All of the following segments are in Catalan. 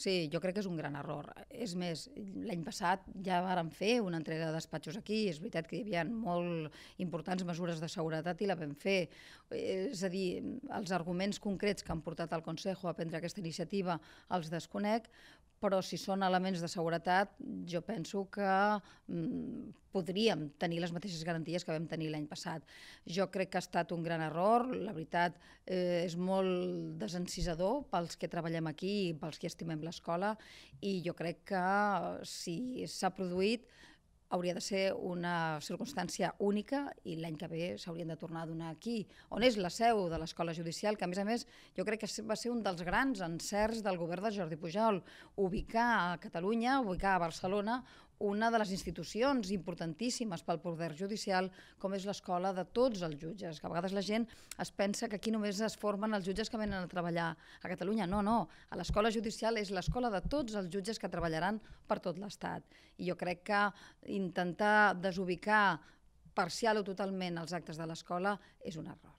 Sí, jo crec que és un gran error. És més, l'any passat ja vàrem fer una entrega de despatxos aquí, és veritat que hi havia molt importants mesures de seguretat i la vam fer. És a dir, els arguments concrets que han portat al Consejo a prendre aquesta iniciativa els desconec, però si són elements de seguretat, jo penso que mm, podríem tenir les mateixes garanties que vam tenir l'any passat. Jo crec que ha estat un gran error, la veritat eh, és molt desencisador pels que treballem aquí i pels que estimem l'escola, i jo crec que si s'ha produït hauria de ser una circumstància única i l'any que ve s'haurien de tornar a donar aquí, on és la seu de l'Escola Judicial, que a més a més jo crec que va ser un dels grans encerts del govern de Jordi Pujol, ubicar a Catalunya, ubicar a Barcelona una de les institucions importantíssimes pel poder judicial, com és l'escola de tots els jutges, que a vegades la gent es pensa que aquí només es formen els jutges que venen a treballar a Catalunya. No, no, a l'escola judicial és l'escola de tots els jutges que treballaran per tot l'Estat. I jo crec que intentar desubicar parcial o totalment els actes de l'escola és un error.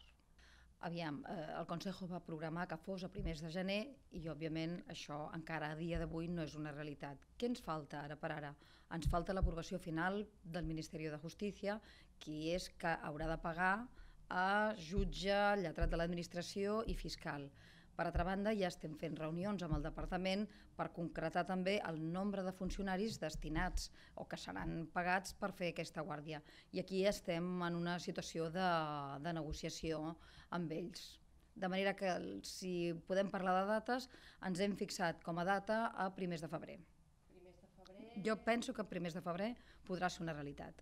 Aviam, eh, el Consejo va programar que fos a primers de gener i, òbviament, això encara a dia d'avui no és una realitat. Què ens falta ara per ara? Ens falta l'aprovació final del Ministeri de Justícia, qui és que haurà de pagar a jutge, lletrat de l'administració i fiscal. Per altra banda, ja estem fent reunions amb el departament per concretar també el nombre de funcionaris destinats o que seran pagats per fer aquesta guàrdia. I aquí estem en una situació de, de negociació amb ells. De manera que, si podem parlar de dates, ens hem fixat com a data a primers de febrer. Primers de febrer... Jo penso que primers de febrer podrà ser una realitat.